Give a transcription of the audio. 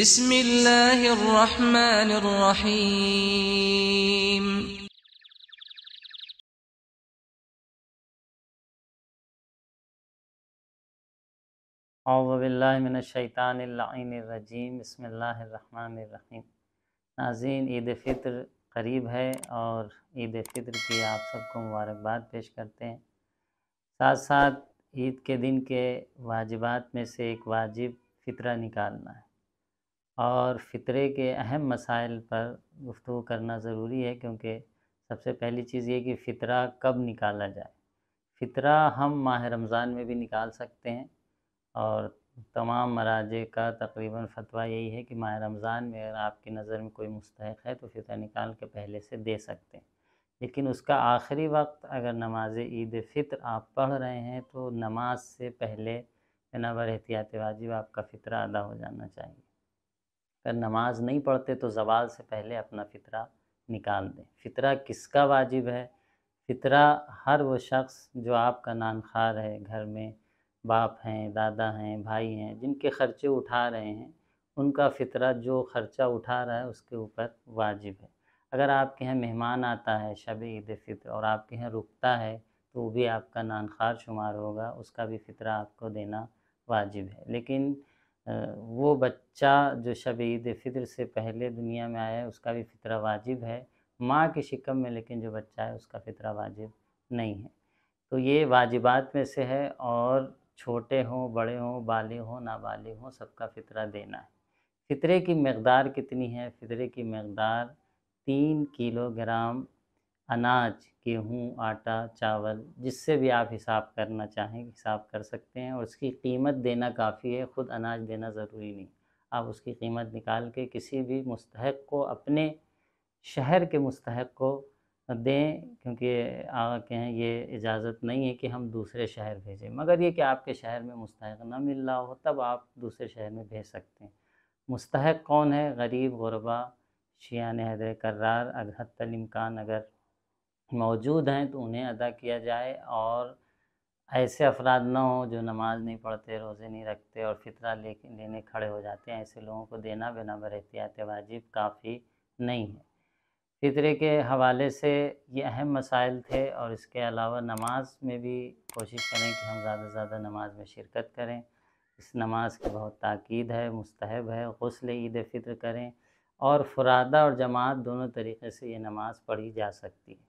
بسم الله الرحمن الرحيم above रजीम बसमीम नाजीन ईद फ़ितर करीब है और ईद फ़ितर की आप सबको मुबारकबाद पेश करते हैं साथ साथ ईद के दिन के वाजिबात में से एक वाजिब फ़ितरा निकालना है और फ़ितरे के अहम मसाइल पर गुफ्तु करना ज़रूरी है क्योंकि सबसे पहली चीज़ ये कि फ़ितरा कब निकाला जाए फ़ितरा हम माह रमज़ान में भी निकाल सकते हैं और तमाम मराजे का तकरीबन फतवा यही है कि माह रमज़ान में अगर आपकी नज़र में कोई मुस्तक है तो फ़ितरा निकाल के पहले से दे सकते हैं लेकिन उसका आखिरी वक्त अगर नमाज ईद फ़ितर आप पढ़ रहे हैं तो नमाज से पहले बर एहतियात वाजिब आपका फ़ितरा अदा हो जाना चाहिए अगर नमाज नहीं पढ़ते तो जवाल से पहले अपना फ़ितरा निकाल दें फ़ितरा किसका वाजिब है फ़ितरा हर वो शख्स जो आपका नानखार है घर में बाप हैं दादा हैं भाई हैं जिनके ख़र्चे उठा रहे हैं उनका फ़ितरा जो ख़र्चा उठा रहा है उसके ऊपर वाजिब है अगर आपके यहाँ मेहमान आता है शब ईद फ़ितर और आपके यहाँ रुकता है तो वो भी आपका नानखार शुमार होगा उसका भी फ़ितरा आपको देना वाजिब है लेकिन वो बच्चा जो शब ईद फ़ितर से पहले दुनिया में आया है उसका भी फितरा वाजिब है माँ के शिकम में लेकिन जो बच्चा है उसका फितरा वाजिब नहीं है तो ये वाजिबात में से है और छोटे हों बड़े हों बाले हों नाबालिग हों सबका फ़ितरा देना है फ़ितरे की मकदार कितनी है फ़ितरे की मकदार तीन किलोग्राम अनाज गेहूँ आटा चावल जिससे भी आप हिसाब करना चाहें हिसाब कर सकते हैं और उसकी कीमत देना काफ़ी है ख़ुद अनाज देना ज़रूरी नहीं आप उसकी कीमत निकाल के किसी भी मुस्तक को अपने शहर के मुस्तक को दें क्योंकि आगा हैं ये इजाज़त नहीं है कि हम दूसरे शहर भेजें मगर ये कि आपके शहर में मुस्तक ना मिल रहा हो तब आप दूसरे शहर में भेज सकते हैं मुस्तक कौन है गरीब गुरबा शियान हैदर करार अगर हतमकान अगर मौजूद हैं तो उन्हें अदा किया जाए और ऐसे अफराद ना हो जो नमाज नहीं पढ़ते रोज़े नहीं रखते और फितरा ले लेने खड़े हो जाते हैं ऐसे लोगों को देना बिना बरहतियात वाजिब काफ़ी नहीं है फितरे के हवाले से ये अहम मसाइल थे और इसके अलावा नमाज में भी कोशिश करें कि हम ज़्यादा से ज़्यादा नमाज में शिरकत करें इस नमाज की बहुत ताक़द है मुस्तहब है गसल ईद फ़ितर करें और फुरादा और जमात दोनों तरीके से ये नमाज़ पढ़ी जा सकती है